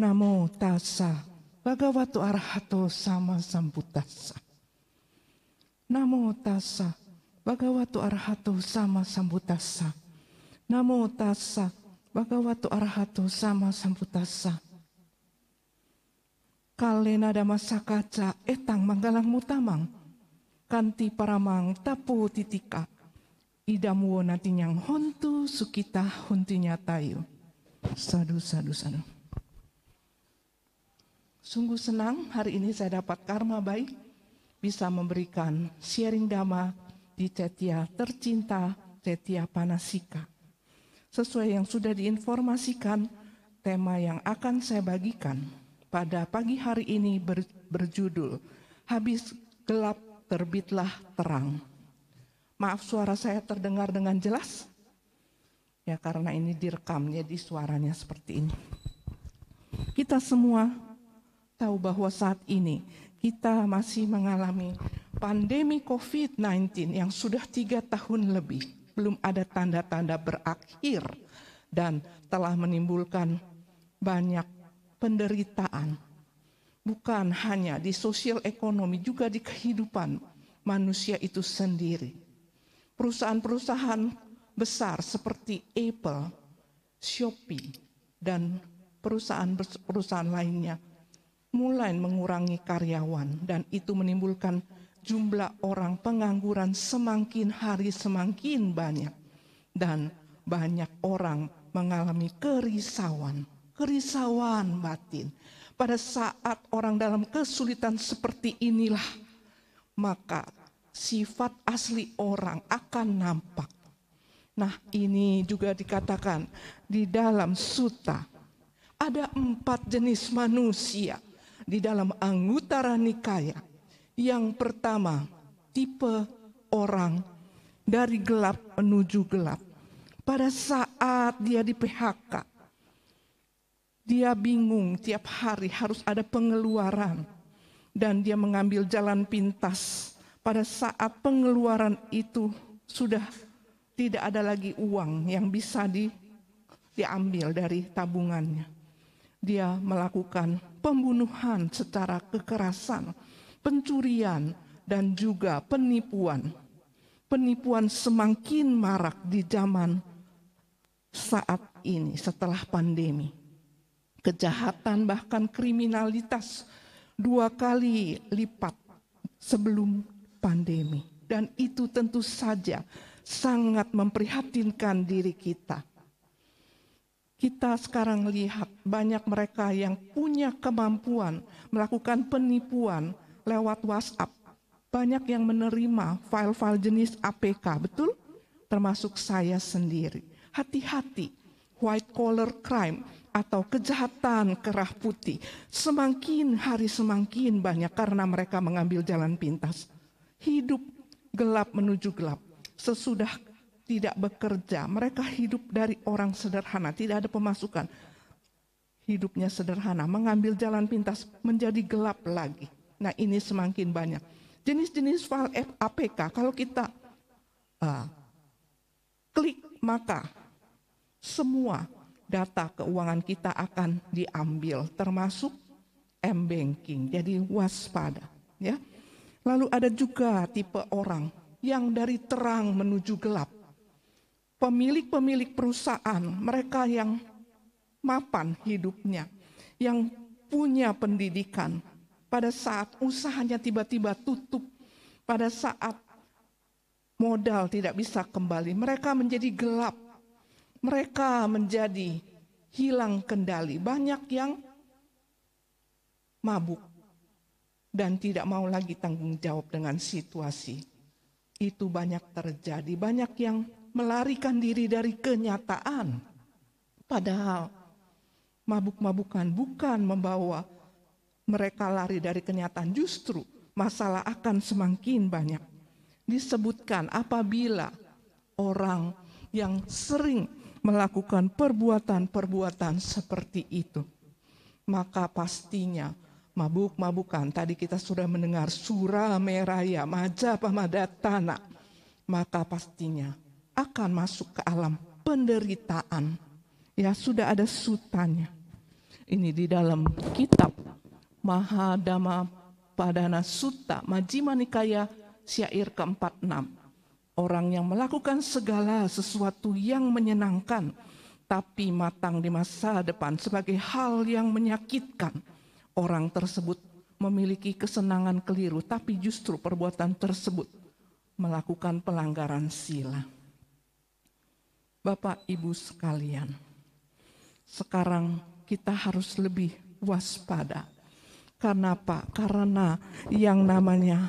Namo tassa bhagavato arahato sama sambuddhassa. Namo tassa bhagavato arahato sama sambuddhassa. Namo tassa bhagavato arahato sama sambuddhassa. Kalena damasa etang manggalang mutamang. Kanti paramang tapu titika. Idamuo natinyang hontu sukita huntinya tayo. Sadu, sadu, sadu. Sungguh senang hari ini saya dapat karma baik bisa memberikan sharing dhamma di Cetia tercinta Cetia Panasika. Sesuai yang sudah diinformasikan, tema yang akan saya bagikan pada pagi hari ini ber, berjudul Habis gelap terbitlah terang. Maaf suara saya terdengar dengan jelas? Ya karena ini direkamnya di suaranya seperti ini. Kita semua tahu bahwa saat ini kita masih mengalami pandemi COVID-19 yang sudah tiga tahun lebih belum ada tanda-tanda berakhir dan telah menimbulkan banyak penderitaan bukan hanya di sosial ekonomi juga di kehidupan manusia itu sendiri. Perusahaan-perusahaan besar seperti Apple, Shopee dan perusahaan-perusahaan lainnya mulai mengurangi karyawan dan itu menimbulkan jumlah orang pengangguran semakin hari semakin banyak dan banyak orang mengalami kerisauan, kerisauan batin. Pada saat orang dalam kesulitan seperti inilah maka sifat asli orang akan nampak. Nah, ini juga dikatakan di dalam suta ada empat jenis manusia di dalam Anggutara Nikaya. Yang pertama, tipe orang dari gelap menuju gelap. Pada saat dia di PHK, dia bingung tiap hari harus ada pengeluaran. Dan dia mengambil jalan pintas. Pada saat pengeluaran itu sudah tidak ada lagi uang yang bisa di, diambil dari tabungannya. Dia melakukan pembunuhan secara kekerasan, pencurian, dan juga penipuan. Penipuan semakin marak di zaman saat ini setelah pandemi. Kejahatan bahkan kriminalitas dua kali lipat sebelum pandemi. Dan itu tentu saja sangat memprihatinkan diri kita kita sekarang lihat banyak mereka yang punya kemampuan melakukan penipuan lewat WhatsApp. Banyak yang menerima file-file jenis APK, betul? Termasuk saya sendiri. Hati-hati, white collar crime atau kejahatan kerah putih semakin hari semakin banyak karena mereka mengambil jalan pintas. Hidup gelap menuju gelap. Sesudah tidak bekerja, mereka hidup dari orang sederhana, tidak ada pemasukan. Hidupnya sederhana, mengambil jalan pintas menjadi gelap lagi. Nah, ini semakin banyak. Jenis-jenis file APK kalau kita uh, klik maka semua data keuangan kita akan diambil termasuk m-banking. Jadi waspada, ya. Lalu ada juga tipe orang yang dari terang menuju gelap pemilik-pemilik perusahaan, mereka yang mapan hidupnya, yang punya pendidikan, pada saat usahanya tiba-tiba tutup, pada saat modal tidak bisa kembali, mereka menjadi gelap, mereka menjadi hilang kendali. Banyak yang mabuk dan tidak mau lagi tanggung jawab dengan situasi. Itu banyak terjadi, banyak yang melarikan diri dari kenyataan. Padahal mabuk-mabukan bukan membawa mereka lari dari kenyataan, justru masalah akan semakin banyak. Disebutkan apabila orang yang sering melakukan perbuatan-perbuatan seperti itu, maka pastinya mabuk-mabukan. Tadi kita sudah mendengar surah Meraya, majapahit Tanah, maka pastinya akan masuk ke alam penderitaan. Ya, sudah ada sutanya. Ini di dalam kitab Mahadama Padana Sutta Majima Nikaya Syair ke-46. Orang yang melakukan segala sesuatu yang menyenangkan tapi matang di masa depan sebagai hal yang menyakitkan. Orang tersebut memiliki kesenangan keliru tapi justru perbuatan tersebut melakukan pelanggaran sila. Bapak Ibu sekalian. Sekarang kita harus lebih waspada. Karena apa? Karena yang namanya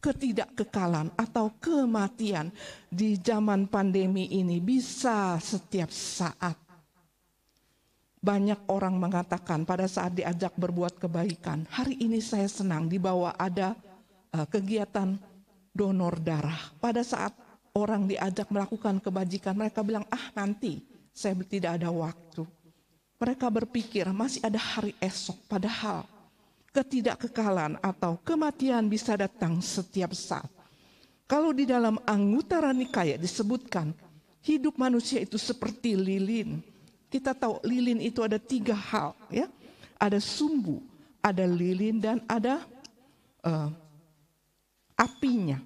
ketidakkekalan atau kematian di zaman pandemi ini bisa setiap saat. Banyak orang mengatakan pada saat diajak berbuat kebaikan, hari ini saya senang di bawah ada eh, kegiatan donor darah. Pada saat orang diajak melakukan kebajikan, mereka bilang, "Ah, nanti saya tidak ada waktu." Mereka berpikir masih ada hari esok, padahal ketidakkekalan atau kematian bisa datang setiap saat. Kalau di dalam anggota Nikaya disebutkan, hidup manusia itu seperti lilin. Kita tahu lilin itu ada tiga hal, ya. Ada sumbu, ada lilin dan ada uh, apinya.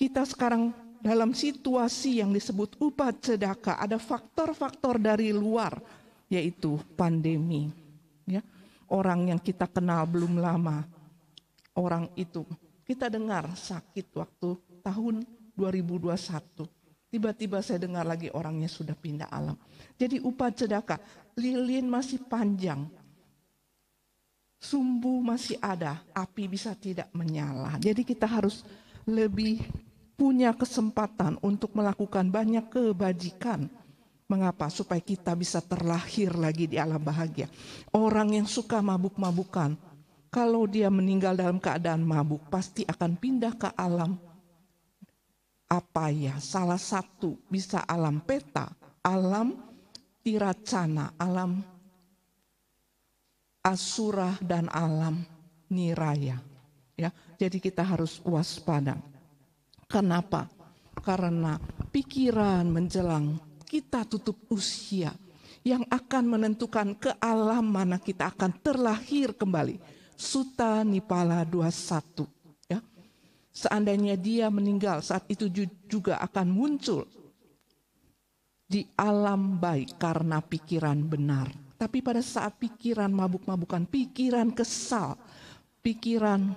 Kita sekarang dalam situasi yang disebut upah cedaka ada faktor-faktor dari luar yaitu pandemi ya orang yang kita kenal belum lama orang itu kita dengar sakit waktu tahun 2021 tiba-tiba saya dengar lagi orangnya sudah pindah alam jadi upah cedaka lilin masih panjang sumbu masih ada api bisa tidak menyala jadi kita harus lebih punya kesempatan untuk melakukan banyak kebajikan. Mengapa? Supaya kita bisa terlahir lagi di alam bahagia. Orang yang suka mabuk-mabukan, kalau dia meninggal dalam keadaan mabuk, pasti akan pindah ke alam apa ya? Salah satu bisa alam peta, alam tiracana, alam asura dan alam niraya. Ya, jadi kita harus waspada. Kenapa? Karena pikiran menjelang kita tutup usia yang akan menentukan ke alam mana kita akan terlahir kembali. Suta Nipala 21. Ya. Seandainya dia meninggal saat itu juga akan muncul di alam baik karena pikiran benar. Tapi pada saat pikiran mabuk-mabukan, pikiran kesal, pikiran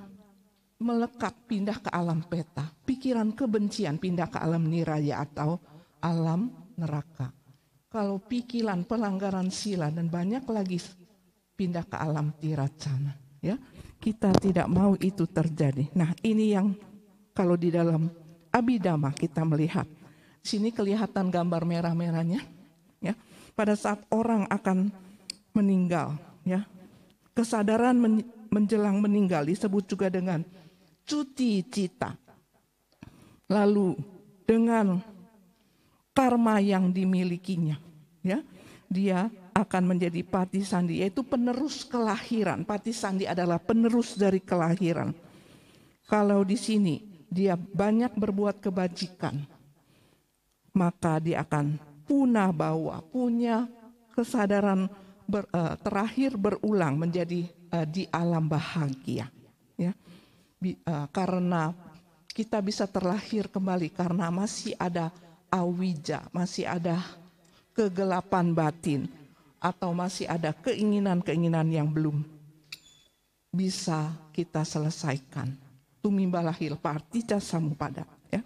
melekat pindah ke alam peta. Pikiran kebencian pindah ke alam niraya atau alam neraka. Kalau pikiran pelanggaran sila dan banyak lagi pindah ke alam tiracana Ya, kita tidak mau itu terjadi. Nah, ini yang kalau di dalam abidama kita melihat. Sini kelihatan gambar merah-merahnya. Ya, pada saat orang akan meninggal, ya, kesadaran men menjelang meninggal disebut juga dengan cuti cita. Lalu dengan karma yang dimilikinya, ya, dia akan menjadi pati sandi, yaitu penerus kelahiran. Pati sandi adalah penerus dari kelahiran. Kalau di sini dia banyak berbuat kebajikan, maka dia akan punah bawa, punya kesadaran ber, eh, terakhir berulang menjadi eh, di alam bahagia uh, karena kita bisa terlahir kembali karena masih ada awija, masih ada kegelapan batin atau masih ada keinginan-keinginan yang belum bisa kita selesaikan. Tumimbalah parti jasamu pada. Ya.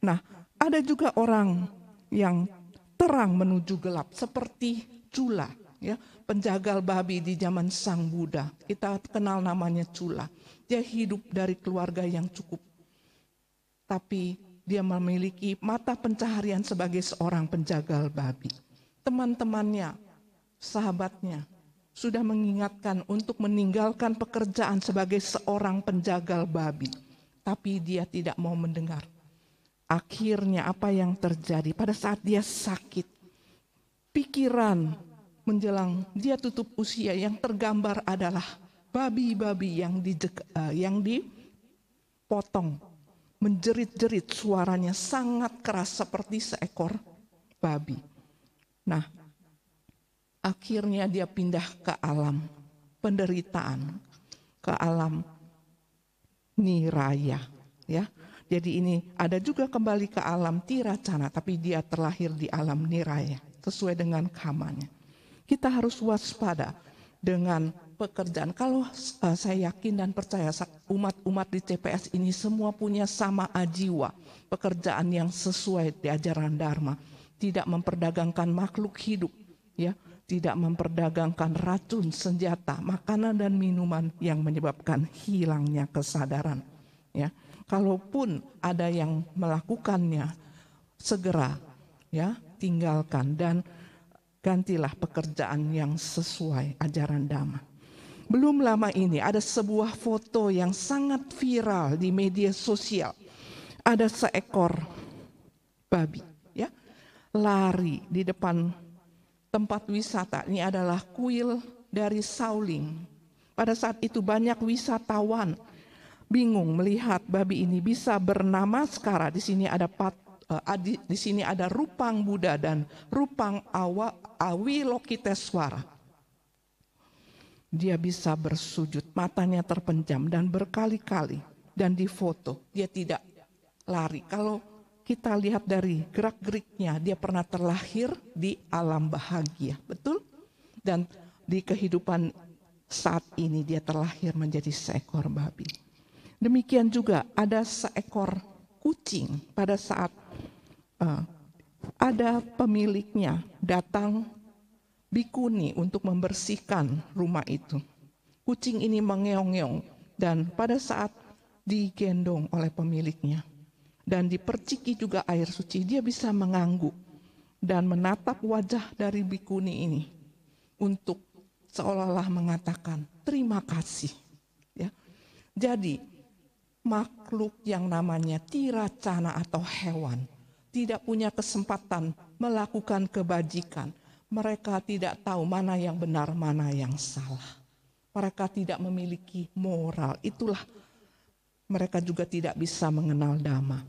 Nah, ada juga orang yang terang menuju gelap seperti cula ya penjagal babi di zaman sang Buddha kita kenal namanya cula dia hidup dari keluarga yang cukup. Tapi dia memiliki mata pencaharian sebagai seorang penjagal babi. Teman-temannya, sahabatnya, sudah mengingatkan untuk meninggalkan pekerjaan sebagai seorang penjagal babi. Tapi dia tidak mau mendengar. Akhirnya apa yang terjadi pada saat dia sakit, pikiran menjelang dia tutup usia yang tergambar adalah babi-babi yang di uh, eh, yang dipotong menjerit-jerit suaranya sangat keras seperti seekor babi. Nah, akhirnya dia pindah ke alam penderitaan, ke alam niraya, ya. Jadi ini ada juga kembali ke alam tiracana, tapi dia terlahir di alam niraya sesuai dengan kamanya. Kita harus waspada dengan pekerjaan. Kalau uh, saya yakin dan percaya umat-umat di TPS ini semua punya sama ajiwa, pekerjaan yang sesuai di ajaran Dharma, tidak memperdagangkan makhluk hidup, ya, tidak memperdagangkan racun, senjata, makanan dan minuman yang menyebabkan hilangnya kesadaran, ya. Kalaupun ada yang melakukannya, segera, ya, tinggalkan dan gantilah pekerjaan yang sesuai ajaran damai. Belum lama ini ada sebuah foto yang sangat viral di media sosial. Ada seekor babi ya lari di depan tempat wisata. Ini adalah kuil dari Sauling. Pada saat itu banyak wisatawan bingung melihat babi ini bisa bernama sekarang. Di sini ada pat, eh, di, sini ada Rupang Buddha dan Rupang Awa, Awi Lokiteswara dia bisa bersujud, matanya terpenjam dan berkali-kali dan difoto. Dia tidak lari. Kalau kita lihat dari gerak-geriknya, dia pernah terlahir di alam bahagia, betul? Dan di kehidupan saat ini dia terlahir menjadi seekor babi. Demikian juga ada seekor kucing pada saat uh, ada pemiliknya datang bikuni untuk membersihkan rumah itu. Kucing ini mengeong-ngeong dan pada saat digendong oleh pemiliknya dan diperciki juga air suci, dia bisa mengangguk dan menatap wajah dari bikuni ini untuk seolah-olah mengatakan terima kasih. Ya. Jadi makhluk yang namanya tiracana atau hewan tidak punya kesempatan melakukan kebajikan, mereka tidak tahu mana yang benar, mana yang salah. Mereka tidak memiliki moral. Itulah mereka juga tidak bisa mengenal dhamma.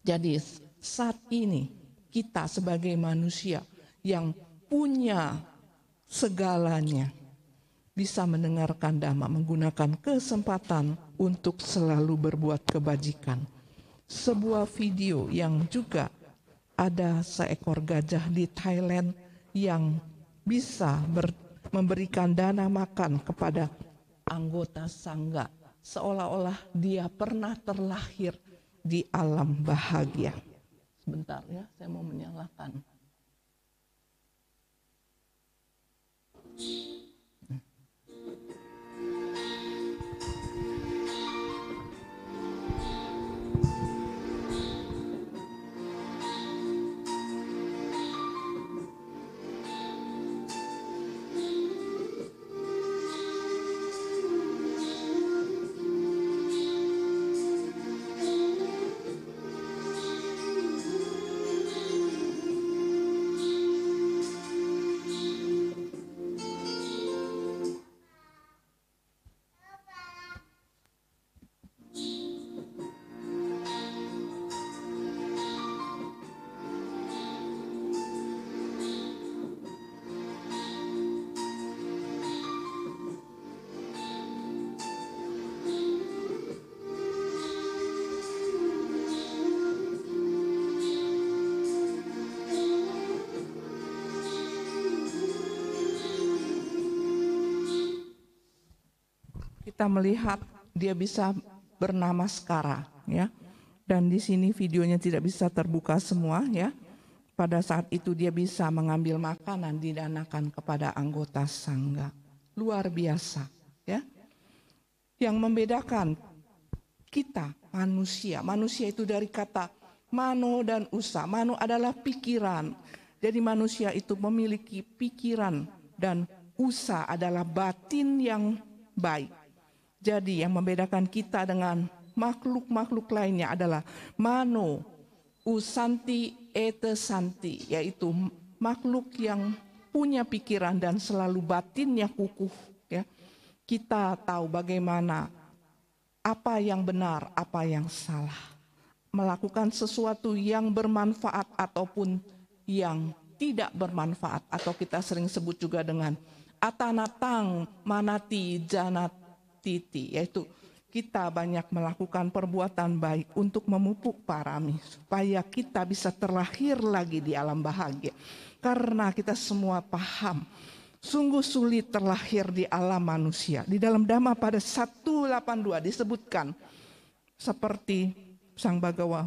Jadi saat ini kita sebagai manusia yang punya segalanya bisa mendengarkan dhamma menggunakan kesempatan untuk selalu berbuat kebajikan. Sebuah video yang juga ada seekor gajah di Thailand yang bisa ber, memberikan dana makan kepada anggota sangga seolah-olah dia pernah terlahir di alam bahagia. Sebentar ya, saya mau menyalakan. kita melihat dia bisa bernama Skara ya. Dan di sini videonya tidak bisa terbuka semua ya. Pada saat itu dia bisa mengambil makanan didanakan kepada anggota sangga. Luar biasa ya. Yang membedakan kita manusia. Manusia itu dari kata mano dan usa. Mano adalah pikiran. Jadi manusia itu memiliki pikiran dan usa adalah batin yang baik jadi yang membedakan kita dengan makhluk-makhluk lainnya adalah mano usanti ete santi, yaitu makhluk yang punya pikiran dan selalu batinnya kukuh. Ya. Kita tahu bagaimana apa yang benar, apa yang salah. Melakukan sesuatu yang bermanfaat ataupun yang tidak bermanfaat. Atau kita sering sebut juga dengan atanatang manati janat titi, yaitu kita banyak melakukan perbuatan baik untuk memupuk para parami supaya kita bisa terlahir lagi di alam bahagia. Karena kita semua paham sungguh sulit terlahir di alam manusia. Di dalam Dhamma pada 182 disebutkan seperti Sang Bagawa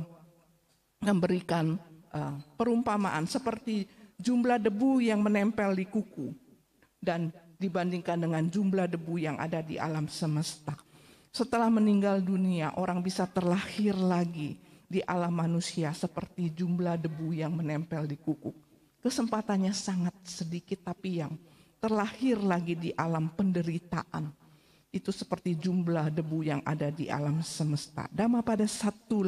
memberikan uh, perumpamaan seperti jumlah debu yang menempel di kuku dan dibandingkan dengan jumlah debu yang ada di alam semesta. Setelah meninggal dunia, orang bisa terlahir lagi di alam manusia seperti jumlah debu yang menempel di kuku. Kesempatannya sangat sedikit, tapi yang terlahir lagi di alam penderitaan itu seperti jumlah debu yang ada di alam semesta. Dama pada 182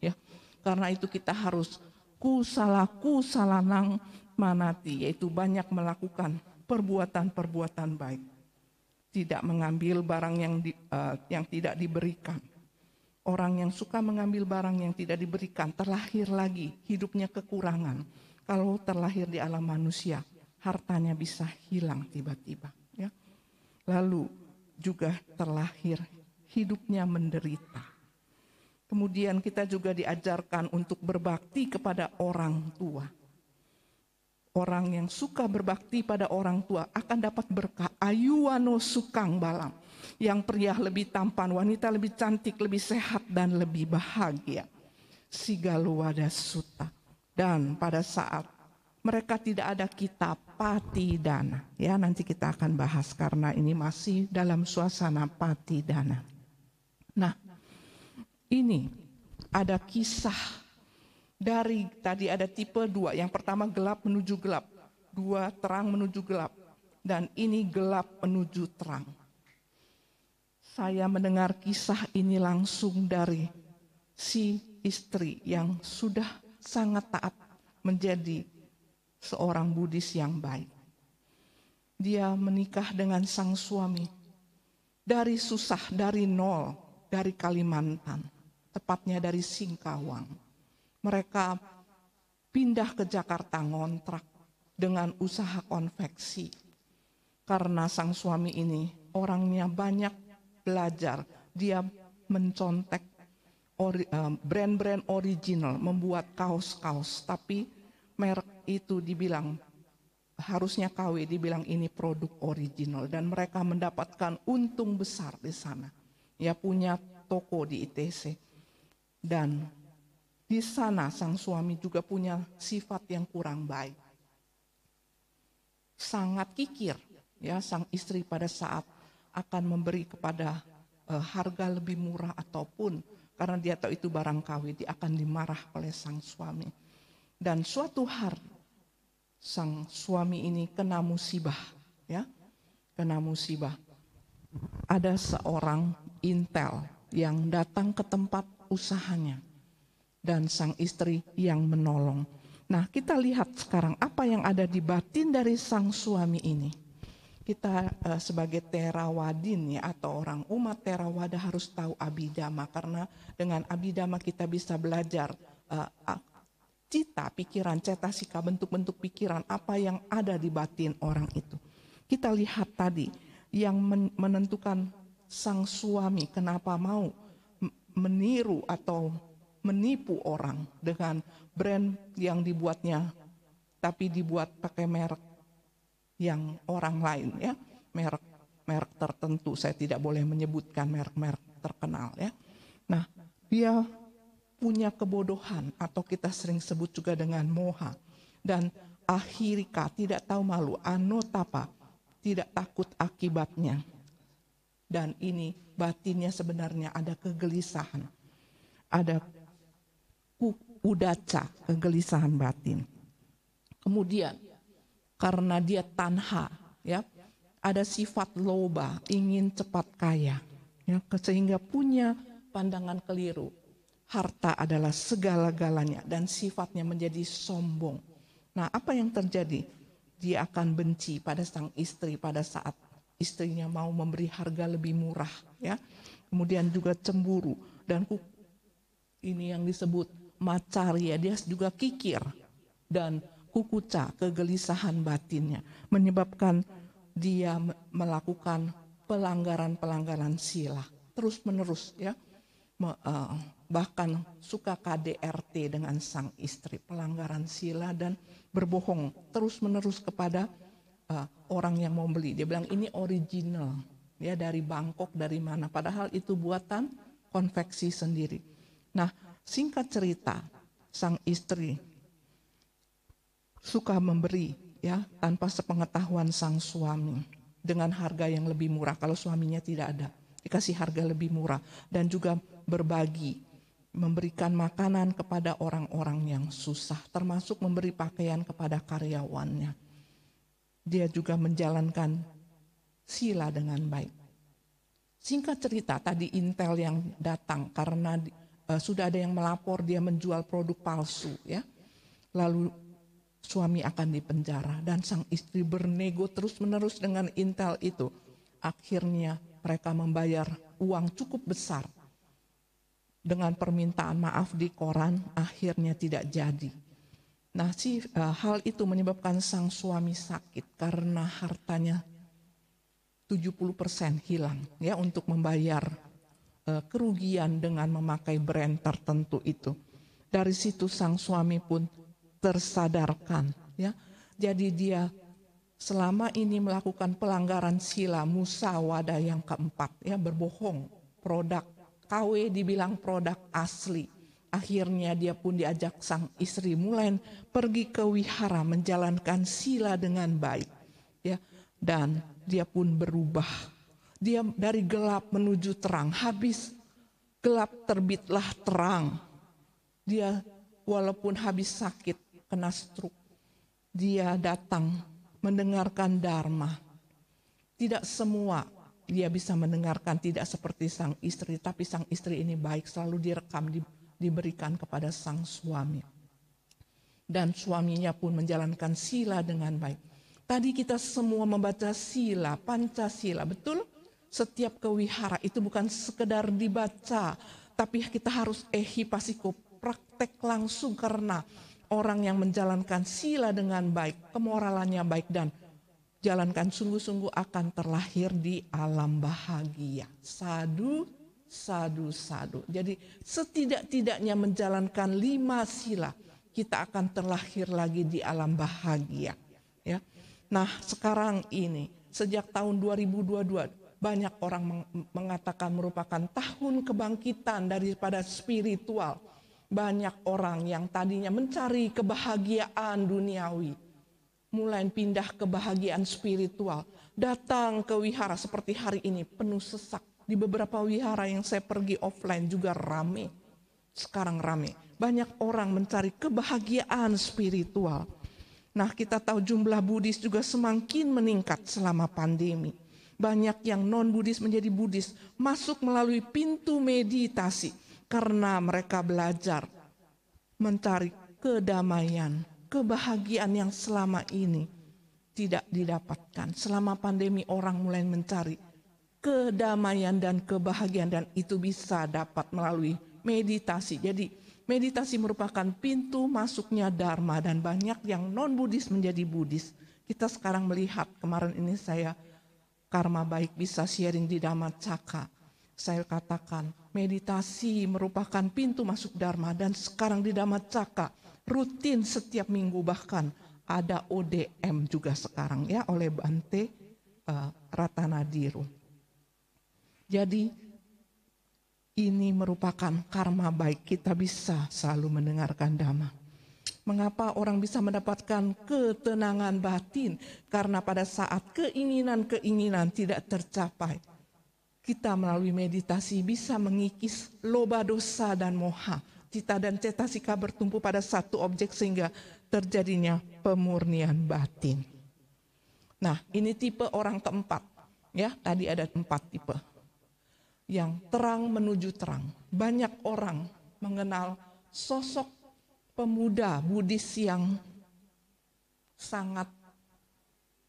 ya. Karena itu kita harus kusalaku salanang manati yaitu banyak melakukan perbuatan-perbuatan baik, tidak mengambil barang yang di, uh, yang tidak diberikan. Orang yang suka mengambil barang yang tidak diberikan terlahir lagi, hidupnya kekurangan. Kalau terlahir di alam manusia, hartanya bisa hilang tiba-tiba, ya. Lalu juga terlahir hidupnya menderita. Kemudian kita juga diajarkan untuk berbakti kepada orang tua Orang yang suka berbakti pada orang tua akan dapat berkah ayuano sukang balam. Yang pria lebih tampan, wanita lebih cantik, lebih sehat, dan lebih bahagia. Sigaluwada suta. Dan pada saat mereka tidak ada kita pati dana. Ya, nanti kita akan bahas karena ini masih dalam suasana pati dana. Nah, ini ada kisah dari tadi ada tipe dua, yang pertama gelap menuju gelap, dua terang menuju gelap, dan ini gelap menuju terang. Saya mendengar kisah ini langsung dari si istri yang sudah sangat taat menjadi seorang Buddhis yang baik. Dia menikah dengan sang suami dari susah, dari nol, dari Kalimantan, tepatnya dari Singkawang mereka pindah ke Jakarta ngontrak dengan usaha konveksi. Karena sang suami ini orangnya banyak belajar, dia mencontek ori, eh, brand-brand original, membuat kaos-kaos, tapi merek itu dibilang harusnya KW dibilang ini produk original dan mereka mendapatkan untung besar di sana. Ya punya toko di ITC. Dan di sana sang suami juga punya sifat yang kurang baik. Sangat kikir ya sang istri pada saat akan memberi kepada uh, harga lebih murah ataupun karena dia tahu itu barang kawin dia akan dimarah oleh sang suami. Dan suatu hari sang suami ini kena musibah ya. Kena musibah. Ada seorang intel yang datang ke tempat usahanya dan sang istri yang menolong. Nah, kita lihat sekarang apa yang ada di batin dari sang suami ini. Kita uh, sebagai terawadin ya atau orang umat terawada harus tahu abidama karena dengan abidama kita bisa belajar uh, cita, pikiran, cetasika, bentuk-bentuk pikiran apa yang ada di batin orang itu. Kita lihat tadi yang menentukan sang suami kenapa mau meniru atau menipu orang dengan brand yang dibuatnya, tapi dibuat pakai merek yang orang lain ya, merek merek tertentu. Saya tidak boleh menyebutkan merek-merek terkenal ya. Nah, dia punya kebodohan atau kita sering sebut juga dengan moha dan akhirika tidak tahu malu anotapa tidak takut akibatnya dan ini batinnya sebenarnya ada kegelisahan ada udaca, kegelisahan batin. Kemudian karena dia tanha, ya, ada sifat loba, ingin cepat kaya, ya, sehingga punya pandangan keliru. Harta adalah segala-galanya dan sifatnya menjadi sombong. Nah, apa yang terjadi? Dia akan benci pada sang istri pada saat istrinya mau memberi harga lebih murah, ya. Kemudian juga cemburu dan ini yang disebut macaria, ya, dia juga kikir dan kukuca kegelisahan batinnya menyebabkan dia melakukan pelanggaran-pelanggaran sila terus-menerus ya eh, bahkan suka KDRT dengan sang istri pelanggaran sila dan berbohong terus-menerus kepada eh, orang yang mau beli dia bilang ini original ya dari Bangkok dari mana padahal itu buatan konveksi sendiri nah Singkat cerita, sang istri suka memberi ya tanpa sepengetahuan sang suami dengan harga yang lebih murah kalau suaminya tidak ada dikasih harga lebih murah dan juga berbagi memberikan makanan kepada orang-orang yang susah termasuk memberi pakaian kepada karyawannya dia juga menjalankan sila dengan baik singkat cerita tadi intel yang datang karena uh, sudah ada yang melapor dia menjual produk palsu ya. Lalu suami akan dipenjara dan sang istri bernego terus-menerus dengan intel itu. Akhirnya mereka membayar uang cukup besar dengan permintaan maaf di koran akhirnya tidak jadi. Nah, si uh, hal itu menyebabkan sang suami sakit karena hartanya 70% hilang ya untuk membayar Eh, kerugian dengan memakai brand tertentu itu. Dari situ sang suami pun tersadarkan ya. Jadi dia selama ini melakukan pelanggaran sila musawada yang keempat ya berbohong produk KW dibilang produk asli. Akhirnya dia pun diajak sang istri mulai pergi ke wihara menjalankan sila dengan baik ya dan dia pun berubah dia dari gelap menuju terang, habis gelap terbitlah terang. Dia walaupun habis sakit, kena stroke, dia datang mendengarkan dharma. Tidak semua dia bisa mendengarkan tidak seperti sang istri, tapi sang istri ini baik selalu direkam di, diberikan kepada sang suami. Dan suaminya pun menjalankan sila dengan baik. Tadi kita semua membaca sila, Pancasila, betul? setiap kewihara itu bukan sekedar dibaca, tapi kita harus ehi praktek langsung karena orang yang menjalankan sila dengan baik, kemoralannya baik dan jalankan sungguh-sungguh akan terlahir di alam bahagia. Sadu, sadu, sadu. Jadi setidak-tidaknya menjalankan lima sila, kita akan terlahir lagi di alam bahagia. Ya. Nah sekarang ini, sejak tahun 2022, banyak orang mengatakan merupakan tahun kebangkitan daripada spiritual. Banyak orang yang tadinya mencari kebahagiaan duniawi, mulai pindah kebahagiaan spiritual. Datang ke wihara seperti hari ini penuh sesak. Di beberapa wihara yang saya pergi offline juga rame. Sekarang rame. Banyak orang mencari kebahagiaan spiritual. Nah kita tahu jumlah Buddhis juga semakin meningkat selama pandemi banyak yang non-Buddhis menjadi Buddhis, masuk melalui pintu meditasi karena mereka belajar mencari kedamaian, kebahagiaan yang selama ini tidak didapatkan. Selama pandemi orang mulai mencari kedamaian dan kebahagiaan dan itu bisa dapat melalui meditasi. Jadi meditasi merupakan pintu masuknya Dharma dan banyak yang non-Buddhis menjadi Buddhis. Kita sekarang melihat kemarin ini saya karma baik bisa sharing di Dhamma Caka. Saya katakan, meditasi merupakan pintu masuk Dharma dan sekarang di Dhamma Caka rutin setiap minggu bahkan ada ODM juga sekarang ya oleh Bante uh, eh, Ratanadiru. Jadi ini merupakan karma baik kita bisa selalu mendengarkan Dharma. Mengapa orang bisa mendapatkan ketenangan batin? Karena pada saat keinginan-keinginan tidak tercapai, kita melalui meditasi bisa mengikis loba dosa dan moha. Cita dan cetasika bertumpu pada satu objek sehingga terjadinya pemurnian batin. Nah, ini tipe orang keempat. Ya, tadi ada empat tipe. Yang terang menuju terang. Banyak orang mengenal sosok pemuda Buddhis yang sangat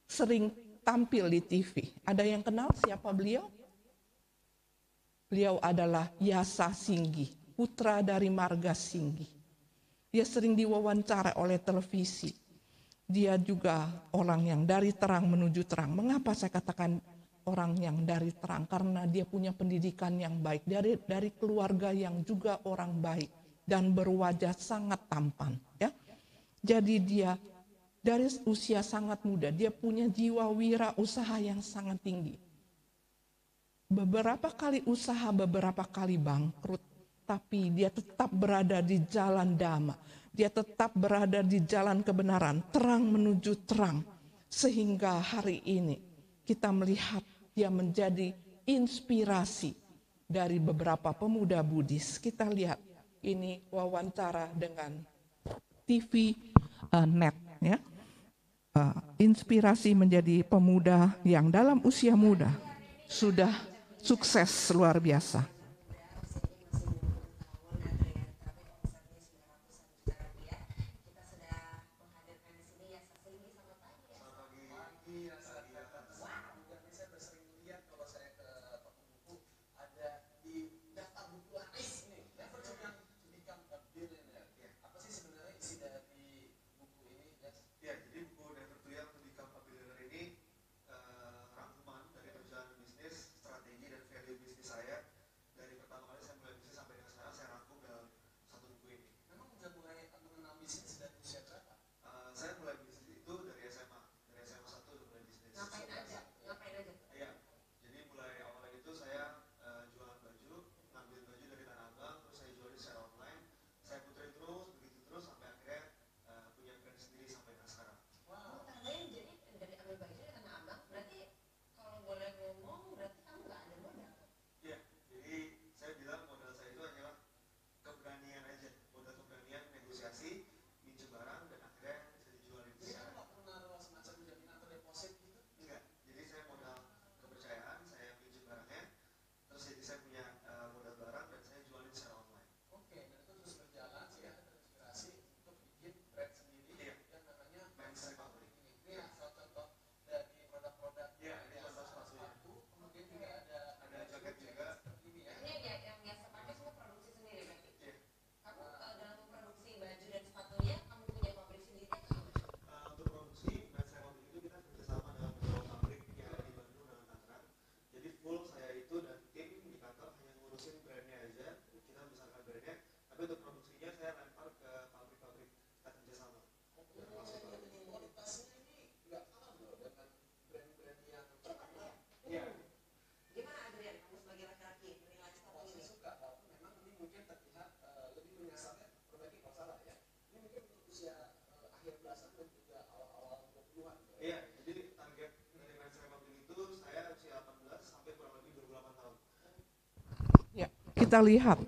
sering tampil di TV. Ada yang kenal siapa beliau? Beliau adalah Yasa Singgi, putra dari Marga Singgi. Dia sering diwawancara oleh televisi. Dia juga orang yang dari terang menuju terang. Mengapa saya katakan orang yang dari terang? Karena dia punya pendidikan yang baik, dari dari keluarga yang juga orang baik dan berwajah sangat tampan ya. Jadi dia dari usia sangat muda dia punya jiwa wira usaha yang sangat tinggi. Beberapa kali usaha, beberapa kali bangkrut, tapi dia tetap berada di jalan dama Dia tetap berada di jalan kebenaran, terang menuju terang. Sehingga hari ini kita melihat dia menjadi inspirasi dari beberapa pemuda Buddhis. Kita lihat ini wawancara dengan TV uh, net ya. Uh, inspirasi menjadi pemuda yang dalam usia muda sudah sukses luar biasa. kita lihat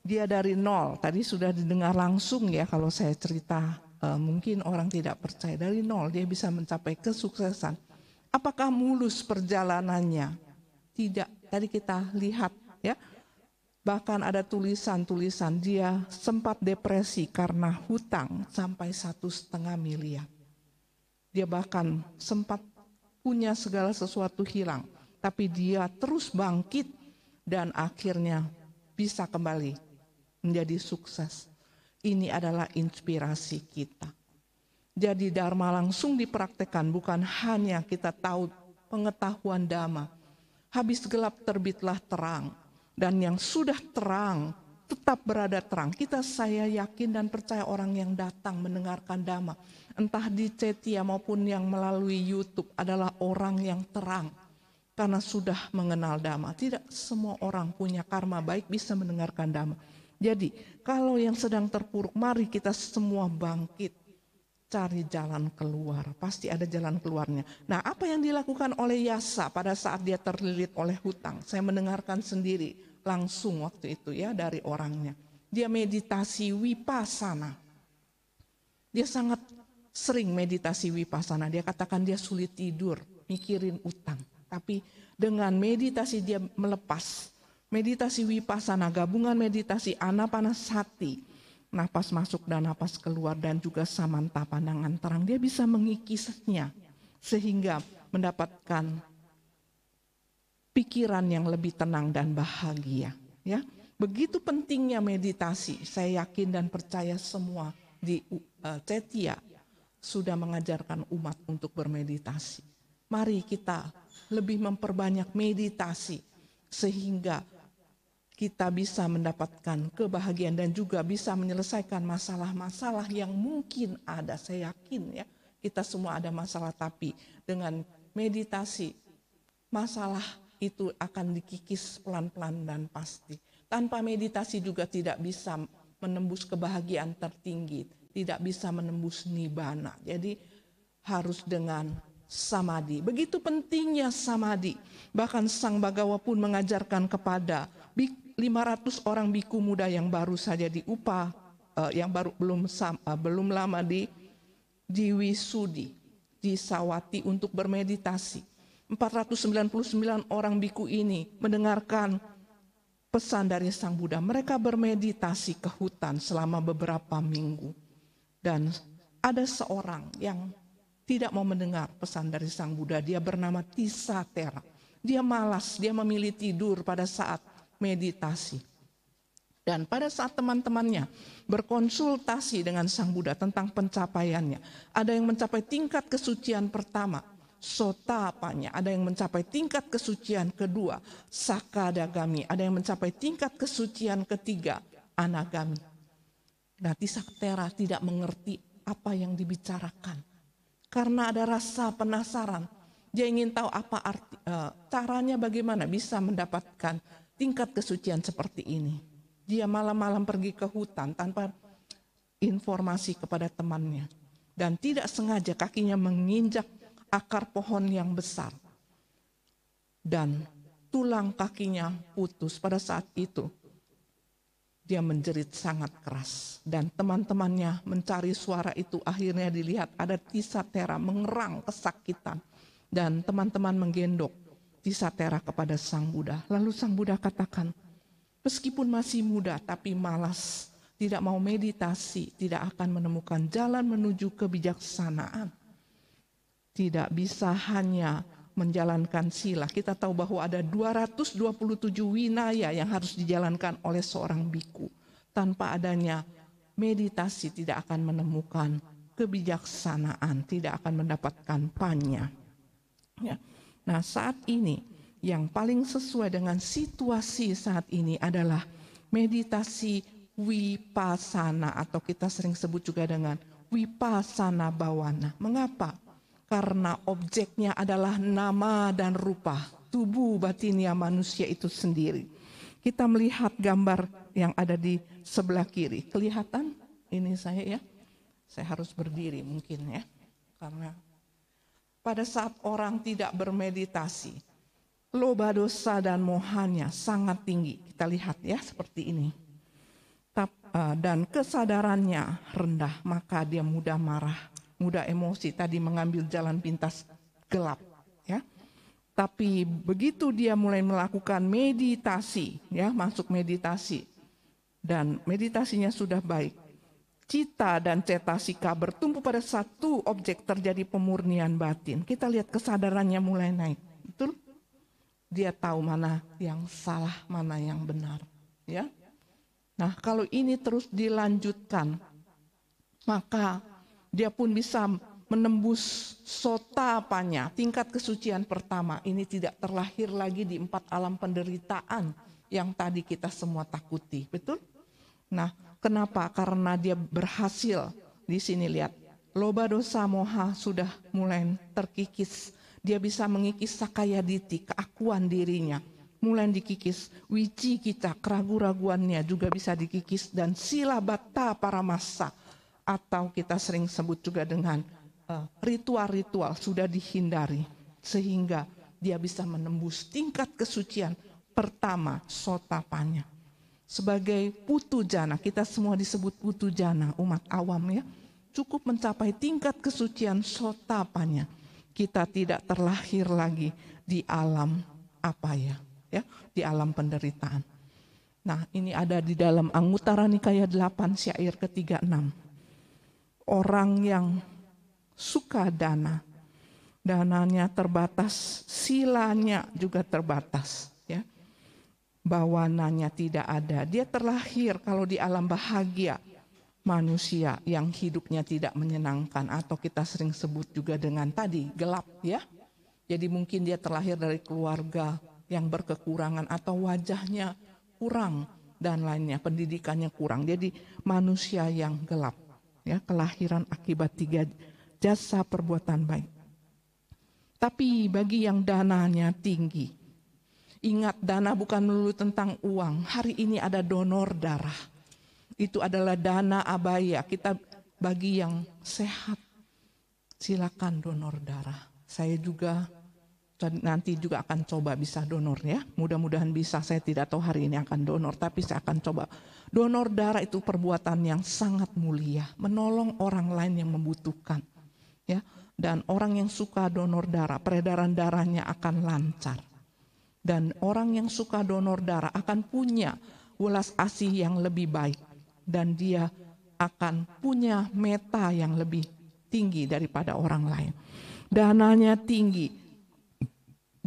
dia dari nol. Tadi sudah didengar langsung ya kalau saya cerita e, mungkin orang tidak percaya dari nol dia bisa mencapai kesuksesan. Apakah mulus perjalanannya? Tidak. Tadi kita lihat ya. Bahkan ada tulisan-tulisan dia sempat depresi karena hutang sampai satu setengah miliar. Dia bahkan sempat punya segala sesuatu hilang, tapi dia terus bangkit dan akhirnya bisa kembali menjadi sukses. Ini adalah inspirasi kita. Jadi Dharma langsung dipraktekkan bukan hanya kita tahu pengetahuan dharma. Habis gelap terbitlah terang. Dan yang sudah terang tetap berada terang. Kita saya yakin dan percaya orang yang datang mendengarkan dharma, entah di Cetia maupun yang melalui YouTube adalah orang yang terang karena sudah mengenal dhamma. Tidak semua orang punya karma baik bisa mendengarkan dhamma. Jadi, kalau yang sedang terpuruk, mari kita semua bangkit cari jalan keluar. Pasti ada jalan keluarnya. Nah, apa yang dilakukan oleh Yasa pada saat dia terlilit oleh hutang? Saya mendengarkan sendiri langsung waktu itu ya dari orangnya. Dia meditasi wipasana. Dia sangat sering meditasi wipasana. Dia katakan dia sulit tidur, mikirin utang. Tapi dengan meditasi dia melepas. Meditasi wipasana, gabungan meditasi anapanasati. Napas masuk dan napas keluar dan juga samanta pandangan terang. Dia bisa mengikisnya sehingga mendapatkan pikiran yang lebih tenang dan bahagia. Ya, begitu pentingnya meditasi. Saya yakin dan percaya semua di uh, Cetia sudah mengajarkan umat untuk bermeditasi. Mari kita lebih memperbanyak meditasi sehingga kita bisa mendapatkan kebahagiaan dan juga bisa menyelesaikan masalah-masalah yang mungkin ada. Saya yakin ya, kita semua ada masalah tapi dengan meditasi masalah itu akan dikikis pelan-pelan dan pasti. Tanpa meditasi juga tidak bisa menembus kebahagiaan tertinggi, tidak bisa menembus nibana. Jadi harus dengan Samadi Begitu pentingnya samadi Bahkan Sang Bagawa pun mengajarkan kepada 500 orang biku muda yang baru saja diupah, eh, uh, yang baru belum uh, belum lama di di Wisudi, di Sawati untuk bermeditasi. 499 orang biku ini mendengarkan pesan dari Sang Buddha. Mereka bermeditasi ke hutan selama beberapa minggu. Dan ada seorang yang tidak mau mendengar pesan dari Sang Buddha. Dia bernama Tisatera. Dia malas, dia memilih tidur pada saat meditasi. Dan pada saat teman-temannya berkonsultasi dengan Sang Buddha tentang pencapaiannya, ada yang mencapai tingkat kesucian pertama, sotapanya, ada yang mencapai tingkat kesucian kedua, sakadagami, ada yang mencapai tingkat kesucian ketiga, anagami. Nah, Tisatera tidak mengerti apa yang dibicarakan karena ada rasa penasaran. Dia ingin tahu apa arti, uh, caranya bagaimana bisa mendapatkan tingkat kesucian seperti ini. Dia malam-malam pergi ke hutan tanpa informasi kepada temannya dan tidak sengaja kakinya menginjak akar pohon yang besar dan tulang kakinya putus pada saat itu dia menjerit sangat keras dan teman-temannya mencari suara itu akhirnya dilihat ada Tisatera mengerang kesakitan dan teman-teman menggendong Tisatera kepada Sang Buddha. Lalu Sang Buddha katakan, meskipun masih muda tapi malas, tidak mau meditasi, tidak akan menemukan jalan menuju kebijaksanaan. Tidak bisa hanya menjalankan sila. Kita tahu bahwa ada 227 winaya yang harus dijalankan oleh seorang biku. Tanpa adanya meditasi tidak akan menemukan kebijaksanaan, tidak akan mendapatkan panya Ya. Nah saat ini yang paling sesuai dengan situasi saat ini adalah meditasi wipasana atau kita sering sebut juga dengan wipasana bawana. Mengapa? karena objeknya adalah nama dan rupa tubuh batinia manusia itu sendiri. Kita melihat gambar yang ada di sebelah kiri. Kelihatan ini saya ya. Saya harus berdiri mungkin ya. Karena pada saat orang tidak bermeditasi, loba dosa dan mohanya sangat tinggi. Kita lihat ya seperti ini. Eh, dan kesadarannya rendah, maka dia mudah marah mudah emosi tadi mengambil jalan pintas gelap ya tapi begitu dia mulai melakukan meditasi ya masuk meditasi dan meditasinya sudah baik cita dan cetasika bertumpu pada satu objek terjadi pemurnian batin kita lihat kesadarannya mulai naik betul dia tahu mana yang salah mana yang benar ya nah kalau ini terus dilanjutkan maka dia pun bisa menembus sota apanya, tingkat kesucian pertama. Ini tidak terlahir lagi di empat alam penderitaan yang tadi kita semua takuti, betul? Nah, kenapa? Karena dia berhasil. Di sini lihat, loba dosa moha sudah mulai terkikis. Dia bisa mengikis sakaya diti, keakuan dirinya. Mulai dikikis, wici kita, keraguan-raguannya juga bisa dikikis. Dan sila bata para masa, atau kita sering sebut juga dengan eh, ritual-ritual uh, sudah dihindari sehingga dia bisa menembus tingkat kesucian pertama sotapannya. Sebagai putu jana, kita semua disebut putu jana, umat awam ya, cukup mencapai tingkat kesucian sotapannya. Kita tidak terlahir lagi di alam apa ya, ya di alam penderitaan. Nah, ini ada di dalam anggota Nikaya 8 syair ketiga 36 orang yang suka dana. Dananya terbatas, silanya juga terbatas, ya. Bawanannya tidak ada. Dia terlahir kalau di alam bahagia manusia yang hidupnya tidak menyenangkan atau kita sering sebut juga dengan tadi gelap, ya. Jadi mungkin dia terlahir dari keluarga yang berkekurangan atau wajahnya kurang dan lainnya, pendidikannya kurang. Jadi manusia yang gelap ya kelahiran akibat tiga jasa perbuatan baik. Tapi bagi yang dananya tinggi, ingat dana bukan melulu tentang uang. Hari ini ada donor darah. Itu adalah dana abaya. Kita bagi yang sehat, silakan donor darah. Saya juga nanti juga akan coba bisa donor ya. Mudah-mudahan bisa, saya tidak tahu hari ini akan donor, tapi saya akan coba. Donor darah itu perbuatan yang sangat mulia, menolong orang lain yang membutuhkan. ya Dan orang yang suka donor darah, peredaran darahnya akan lancar. Dan orang yang suka donor darah akan punya welas asih yang lebih baik. Dan dia akan punya meta yang lebih tinggi daripada orang lain. Dananya tinggi,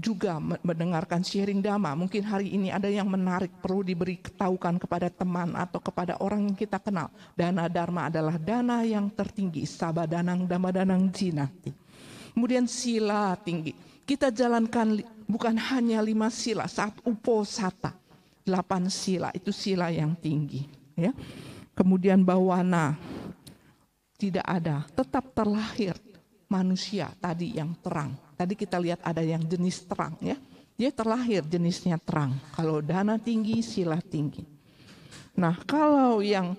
juga mendengarkan sharing dharma Mungkin hari ini ada yang menarik perlu diberi ketahukan kepada teman atau kepada orang yang kita kenal. Dana dharma adalah dana yang tertinggi, sabadanang danang jinati. Kemudian sila tinggi. Kita jalankan bukan hanya lima sila, saat uposata. Delapan sila, itu sila yang tinggi. Ya. Kemudian bawana, tidak ada. Tetap terlahir manusia tadi yang terang Tadi kita lihat ada yang jenis terang ya. Dia terlahir jenisnya terang. Kalau dana tinggi, sila tinggi. Nah, kalau yang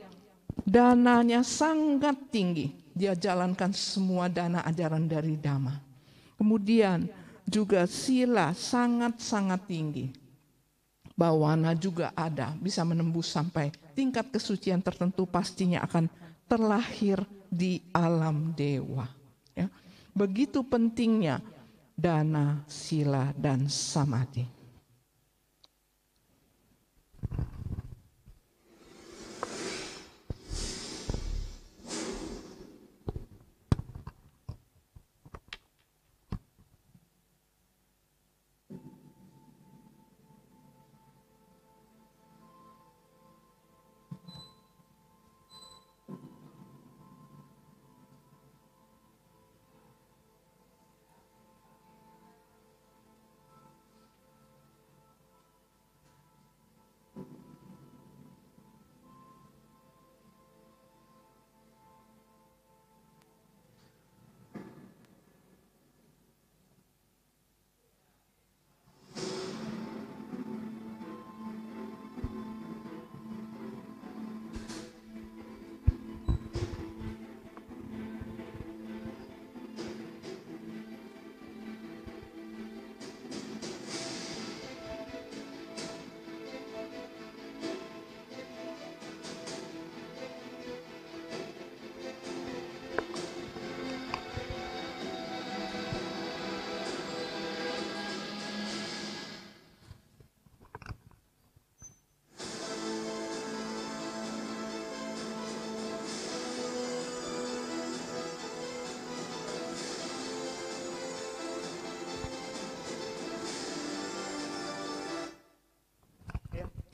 dananya sangat tinggi, dia jalankan semua dana ajaran dari dhamma. Kemudian juga sila sangat-sangat tinggi. Bawana juga ada, bisa menembus sampai tingkat kesucian tertentu pastinya akan terlahir di alam dewa. Ya. Begitu pentingnya dana, sila, dan samadhi.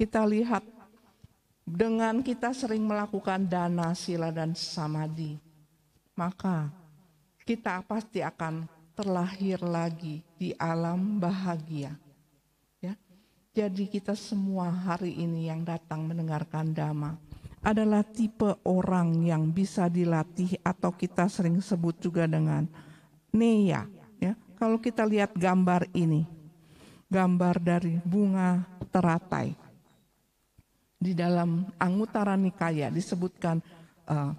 kita lihat dengan kita sering melakukan dana, sila, dan samadhi, maka kita pasti akan terlahir lagi di alam bahagia. Ya. Jadi kita semua hari ini yang datang mendengarkan dhamma adalah tipe orang yang bisa dilatih atau kita sering sebut juga dengan neya. Ya. Kalau kita lihat gambar ini, gambar dari bunga teratai di dalam Anguttara Nikaya disebutkan uh,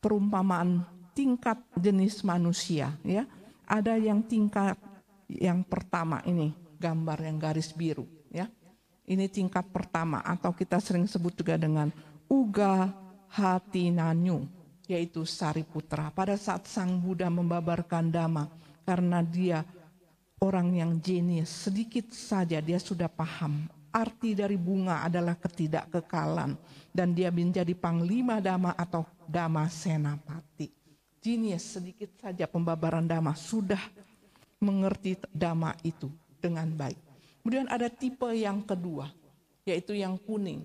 perumpamaan tingkat jenis manusia ya. Ada yang tingkat yang pertama ini gambar yang garis biru ya. Ini tingkat pertama atau kita sering sebut juga dengan uga hati nanyu yaitu Sariputra pada saat Sang Buddha membabarkan dhamma karena dia orang yang jenis sedikit saja dia sudah paham Arti dari bunga adalah ketidakkekalan dan dia menjadi panglima dama atau dama senapati. Genius sedikit saja pembabaran dama sudah mengerti dama itu dengan baik. Kemudian ada tipe yang kedua, yaitu yang kuning.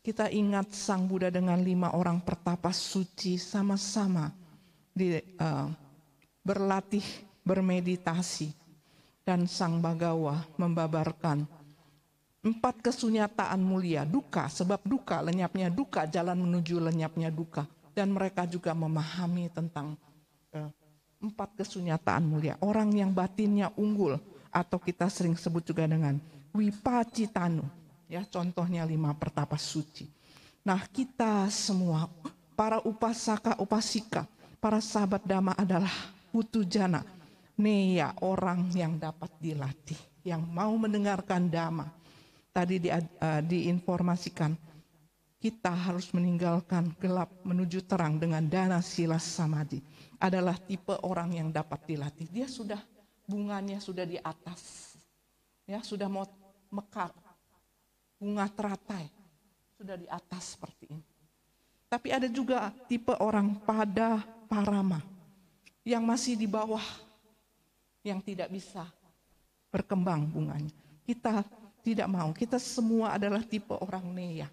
Kita ingat Sang Buddha dengan lima orang pertapa suci sama-sama di, uh, berlatih bermeditasi dan Sang Bagawa membabarkan Empat kesunyataan mulia, duka, sebab duka, lenyapnya duka, jalan menuju lenyapnya duka. Dan mereka juga memahami tentang eh, empat kesunyataan mulia. Orang yang batinnya unggul, atau kita sering sebut juga dengan wipacitanu. Ya, contohnya lima pertapa suci. Nah, kita semua, para upasaka, upasika, para sahabat dhamma adalah jana neya, orang yang dapat dilatih, yang mau mendengarkan damai tadi di, uh, diinformasikan kita harus meninggalkan gelap menuju terang dengan dana silas samadhi adalah tipe orang yang dapat dilatih dia sudah bunganya sudah di atas ya sudah mau mekar bunga teratai sudah di atas seperti ini tapi ada juga tipe orang pada parama yang masih di bawah yang tidak bisa berkembang bunganya kita tidak mau. Kita semua adalah tipe orang Nea.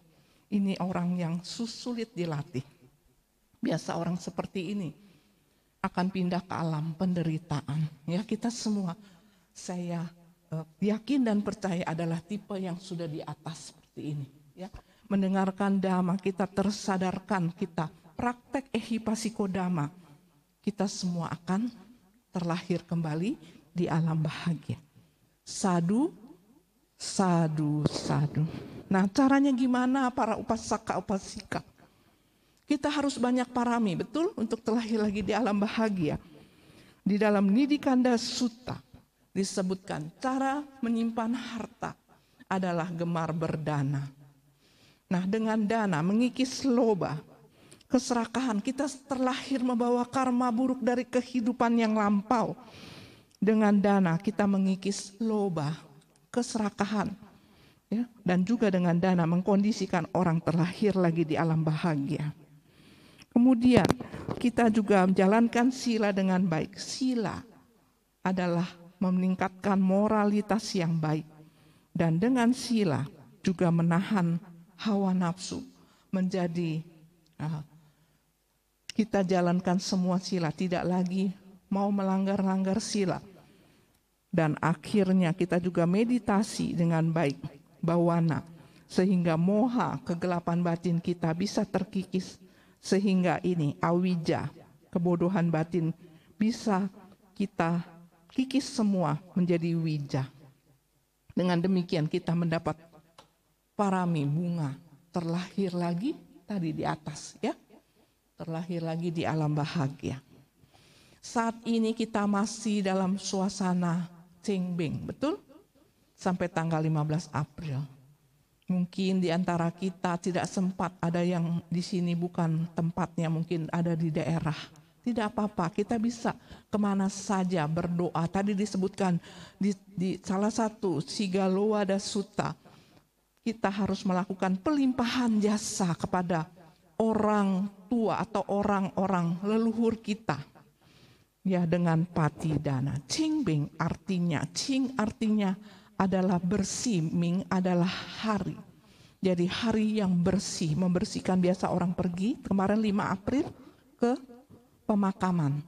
Ini orang yang susulit dilatih. Biasa orang seperti ini akan pindah ke alam penderitaan. Ya kita semua saya eh, yakin dan percaya adalah tipe yang sudah di atas seperti ini. Ya mendengarkan dama kita tersadarkan kita praktek dama kita semua akan terlahir kembali di alam bahagia. Sadu Sadu, sadu. Nah caranya gimana para upasaka, upasika? Kita harus banyak parami, betul? Untuk terlahir lagi di alam bahagia. Di dalam Nidikanda suta disebutkan cara menyimpan harta adalah gemar berdana. Nah dengan dana mengikis loba, keserakahan. Kita terlahir membawa karma buruk dari kehidupan yang lampau. Dengan dana kita mengikis loba, keserakahan ya, dan juga dengan dana mengkondisikan orang terlahir lagi di alam bahagia. Kemudian kita juga menjalankan sila dengan baik. Sila adalah meningkatkan moralitas yang baik dan dengan sila juga menahan hawa nafsu menjadi uh, kita jalankan semua sila tidak lagi mau melanggar-langgar sila dan akhirnya kita juga meditasi dengan baik, bawana, sehingga moha kegelapan batin kita bisa terkikis, sehingga ini awija kebodohan batin bisa kita kikis semua menjadi wija. Dengan demikian kita mendapat parami bunga terlahir lagi tadi di atas ya. Terlahir lagi di alam bahagia. Saat ini kita masih dalam suasana Bing, betul? Sampai tanggal 15 April. Mungkin di antara kita tidak sempat ada yang di sini bukan tempatnya, mungkin ada di daerah. Tidak apa-apa, kita bisa kemana saja berdoa. Tadi disebutkan di, di salah satu Sigaloa Dasuta, kita harus melakukan pelimpahan jasa kepada orang tua atau orang-orang leluhur kita ya dengan pati dana. Cingbing artinya, Qing artinya adalah bersih, ming adalah hari. Jadi hari yang bersih, membersihkan biasa orang pergi. Kemarin 5 April ke pemakaman.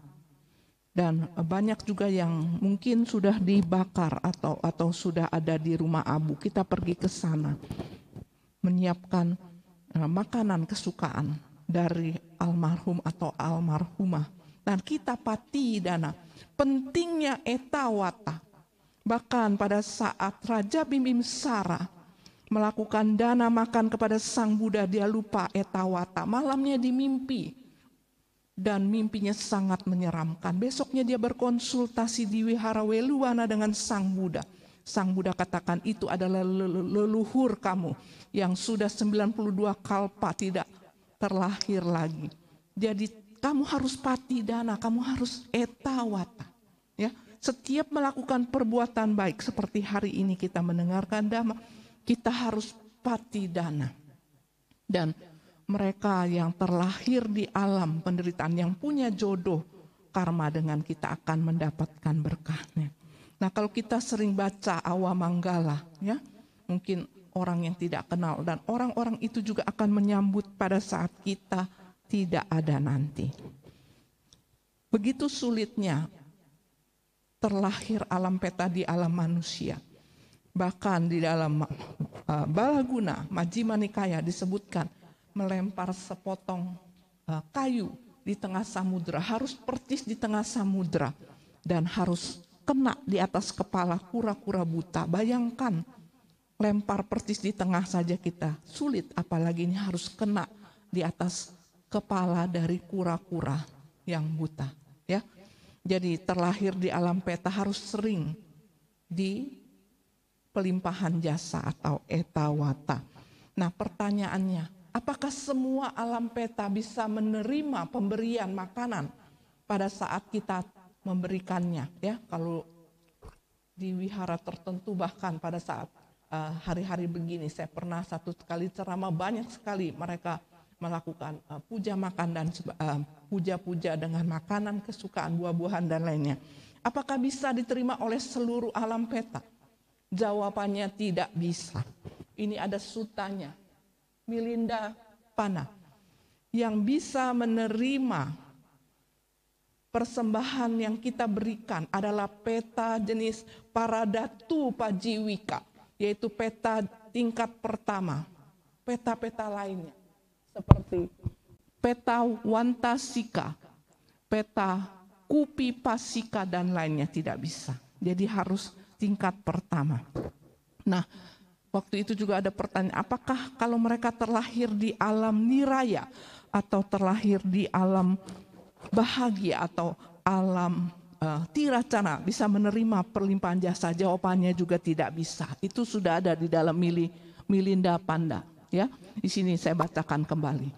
Dan banyak juga yang mungkin sudah dibakar atau atau sudah ada di rumah abu. Kita pergi ke sana menyiapkan eh, makanan kesukaan dari almarhum atau almarhumah dan kita pati dana. Pentingnya etawata. Bahkan pada saat Raja Bimbim Sara melakukan dana makan kepada Sang Buddha, dia lupa etawata. Malamnya dimimpi Dan mimpinya sangat menyeramkan. Besoknya dia berkonsultasi di Wihara Weluwana dengan Sang Buddha. Sang Buddha katakan itu adalah leluhur kamu yang sudah 92 kalpa tidak terlahir lagi. Jadi kamu harus pati dana, kamu harus etawata. Ya, setiap melakukan perbuatan baik seperti hari ini kita mendengarkan dhamma, kita harus pati dana. Dan mereka yang terlahir di alam penderitaan yang punya jodoh karma dengan kita akan mendapatkan berkahnya. Nah, kalau kita sering baca awamanggala, ya, mungkin orang yang tidak kenal dan orang-orang itu juga akan menyambut pada saat kita tidak ada nanti. Begitu sulitnya terlahir alam peta di alam manusia. Bahkan di dalam uh, Balaguna, Majima Nikaya disebutkan melempar sepotong uh, kayu di tengah samudra, harus percis di tengah samudra dan harus kena di atas kepala kura-kura buta. Bayangkan lempar percis di tengah saja kita sulit apalagi ini harus kena di atas kepala dari kura-kura yang buta, ya. Jadi terlahir di alam peta harus sering di pelimpahan jasa atau etawata. Nah, pertanyaannya, apakah semua alam peta bisa menerima pemberian makanan pada saat kita memberikannya ya kalau di wihara tertentu bahkan pada saat eh, hari-hari uh, hari -hari begini saya pernah satu kali ceramah banyak sekali mereka melakukan uh, puja makan dan puja eh, puja-puja dengan makanan kesukaan buah-buahan dan lainnya. Apakah bisa diterima oleh seluruh alam peta? Jawabannya tidak bisa. Ini ada sutanya, Milinda Pana, yang bisa menerima persembahan yang kita berikan adalah peta jenis paradatu pajiwika, yaitu peta tingkat pertama, peta-peta lainnya seperti peta wantasika, peta kupi pasika dan lainnya tidak bisa. Jadi harus tingkat pertama. Nah, waktu itu juga ada pertanyaan, apakah kalau mereka terlahir di alam niraya atau terlahir di alam bahagia atau alam uh, tiracana bisa menerima perlimpahan jasa? Jawabannya juga tidak bisa. Itu sudah ada di dalam mili, Milinda Panda ya. Di sini saya bacakan kembali.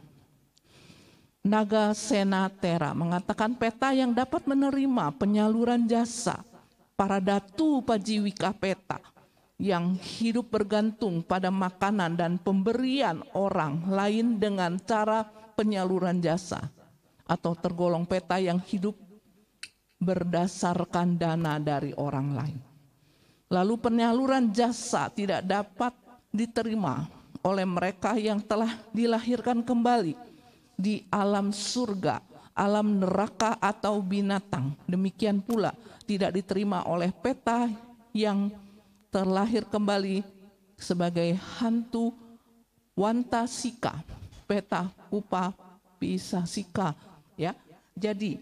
Naga Senatera mengatakan peta yang dapat menerima penyaluran jasa para datu pajiwika peta yang hidup bergantung pada makanan dan pemberian orang lain dengan cara penyaluran jasa atau tergolong peta yang hidup berdasarkan dana dari orang lain. Lalu penyaluran jasa tidak dapat diterima oleh mereka yang telah dilahirkan kembali di alam surga, alam neraka atau binatang. Demikian pula tidak diterima oleh peta yang terlahir kembali sebagai hantu wanta sika, peta kupa pisa sika. Ya, jadi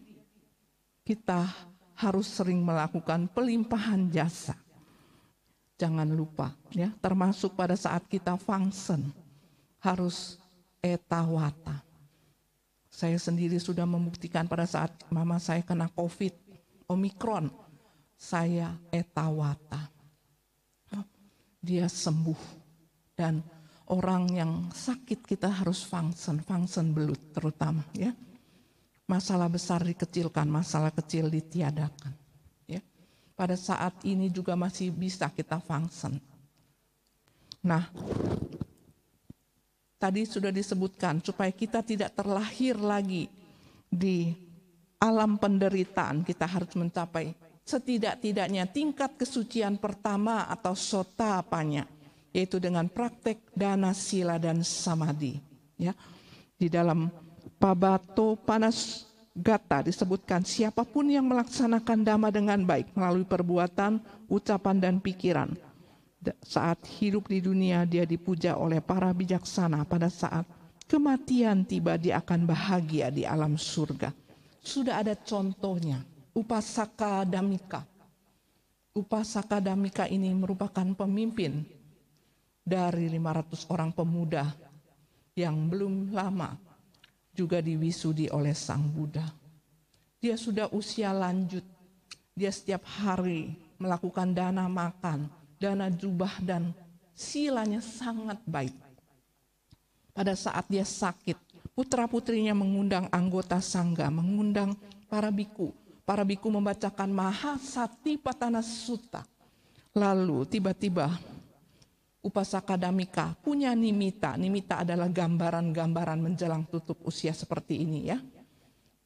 kita harus sering melakukan pelimpahan jasa Jangan lupa ya, termasuk pada saat kita function harus etawata. Saya sendiri sudah membuktikan pada saat mama saya kena COVID, Omikron, saya etawata. Ya, dia sembuh dan orang yang sakit kita harus function, function belut terutama ya. Masalah besar dikecilkan, masalah kecil ditiadakan pada saat ini juga masih bisa kita function. Nah, tadi sudah disebutkan supaya kita tidak terlahir lagi di alam penderitaan kita harus mencapai setidak-tidaknya tingkat kesucian pertama atau sota apanya, yaitu dengan praktek dana sila dan samadhi ya di dalam pabato panas Gata disebutkan siapapun yang melaksanakan dhamma dengan baik melalui perbuatan, ucapan, dan pikiran. Saat hidup di dunia, dia dipuja oleh para bijaksana. Pada saat kematian tiba, dia akan bahagia di alam surga. Sudah ada contohnya, Upasaka Damika. Upasaka Damika ini merupakan pemimpin dari 500 orang pemuda yang belum lama juga diwisudi oleh Sang Buddha. Dia sudah usia lanjut. Dia setiap hari melakukan dana makan, dana jubah dan silanya sangat baik. Pada saat dia sakit, putra-putrinya mengundang anggota sangga, mengundang para biku. Para biku membacakan Mahasati Satipatthana Sutta. Lalu tiba-tiba Upasaka Damika punya nimita. Nimita adalah gambaran-gambaran menjelang tutup usia seperti ini ya.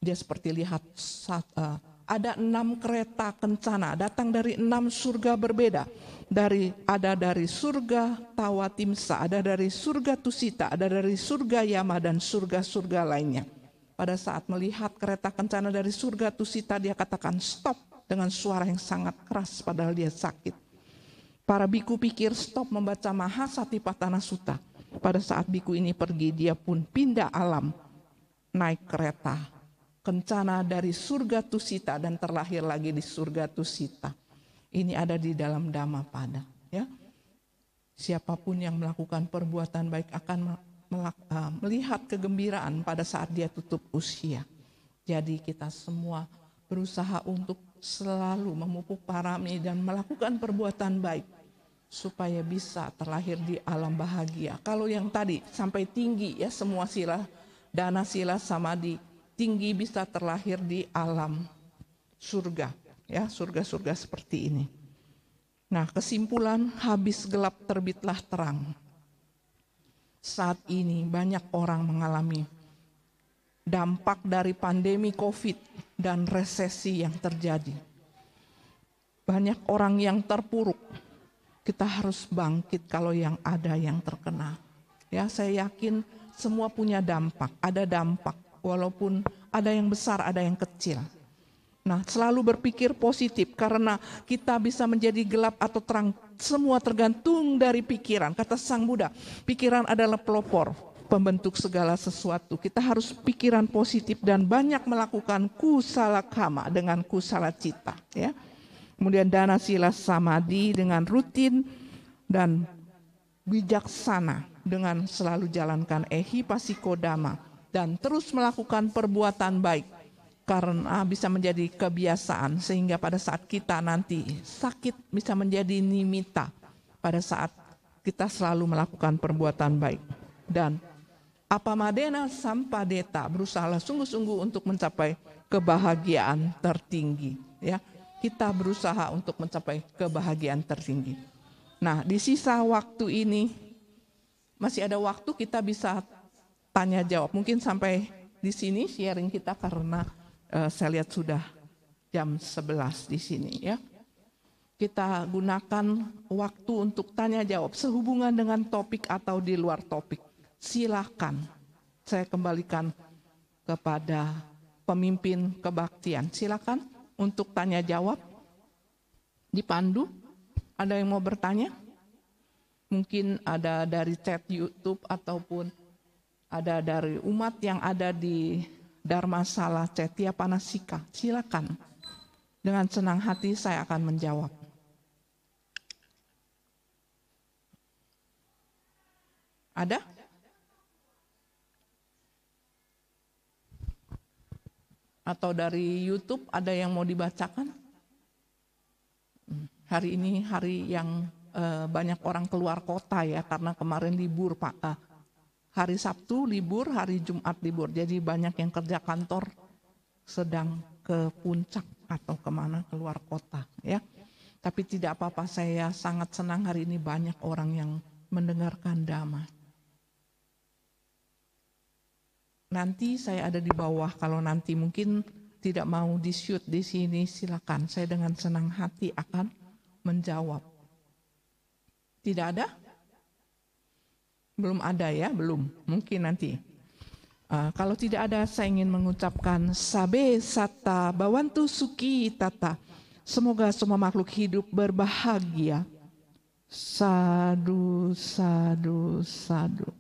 Dia seperti lihat uh, ada enam kereta kencana datang dari enam surga berbeda. Dari ada dari surga Tawatimsa, ada dari surga Tusita, ada dari surga Yama dan surga-surga lainnya. Pada saat melihat kereta kencana dari surga Tusita dia katakan stop dengan suara yang sangat keras padahal dia sakit. Para biku pikir stop membaca Mahasatipatana Sutta. Pada saat biku ini pergi, dia pun pindah alam, naik kereta, kencana dari surga Tusita dan terlahir lagi di surga Tusita. Ini ada di dalam pada. Ya. Siapapun yang melakukan perbuatan baik akan eh, melihat kegembiraan pada saat dia tutup usia. Jadi kita semua berusaha untuk selalu memupuk parami dan melakukan perbuatan baik supaya bisa terlahir di alam bahagia. Kalau yang tadi sampai tinggi ya semua sila dana sila sama di tinggi bisa terlahir di alam surga ya surga-surga seperti ini. Nah, kesimpulan habis gelap terbitlah terang. Saat ini banyak orang mengalami dampak dari pandemi Covid dan resesi yang terjadi. Banyak orang yang terpuruk, kita harus bangkit kalau yang ada yang terkena. Ya, saya yakin semua punya dampak, ada dampak walaupun ada yang besar, ada yang kecil. Nah, selalu berpikir positif karena kita bisa menjadi gelap atau terang. Semua tergantung dari pikiran. Kata Sang Buddha, pikiran adalah pelopor pembentuk segala sesuatu. Kita harus pikiran positif dan banyak melakukan kusala kama dengan kusala cita, ya. Kemudian dana sila samadi dengan rutin dan bijaksana dengan selalu jalankan ehi pasikodama dan terus melakukan perbuatan baik karena bisa menjadi kebiasaan sehingga pada saat kita nanti sakit bisa menjadi nimita pada saat kita selalu melakukan perbuatan baik dan apa madena sampah sampadeta berusaha sungguh-sungguh untuk mencapai kebahagiaan tertinggi ya kita berusaha untuk mencapai kebahagiaan tertinggi. Nah, di sisa waktu ini masih ada waktu kita bisa tanya jawab. Mungkin sampai di sini sharing kita karena uh, saya lihat sudah jam 11 di sini ya. Kita gunakan waktu untuk tanya jawab sehubungan dengan topik atau di luar topik. Silakan. Saya kembalikan kepada pemimpin kebaktian. Silakan untuk tanya jawab dipandu. Ada yang mau bertanya? Mungkin ada dari chat YouTube ataupun ada dari umat yang ada di Dharma Salah Cetia Panasika. Silakan. Dengan senang hati saya akan menjawab. Ada? atau dari YouTube ada yang mau dibacakan? Hmm, hari ini hari yang uh, banyak orang keluar kota ya karena kemarin libur Pak. Uh, hari Sabtu libur, hari Jumat libur. Jadi banyak yang kerja kantor sedang ke puncak atau kemana keluar kota ya. Tapi tidak apa-apa saya sangat senang hari ini banyak orang yang mendengarkan damai. nanti saya ada di bawah kalau nanti mungkin tidak mau di shoot di sini silakan saya dengan senang hati akan menjawab tidak ada belum ada ya belum mungkin nanti Uh, kalau tidak ada, saya ingin mengucapkan sabe sata bawantu suki tata. Semoga semua makhluk hidup berbahagia. Sadu, sadu, sadu.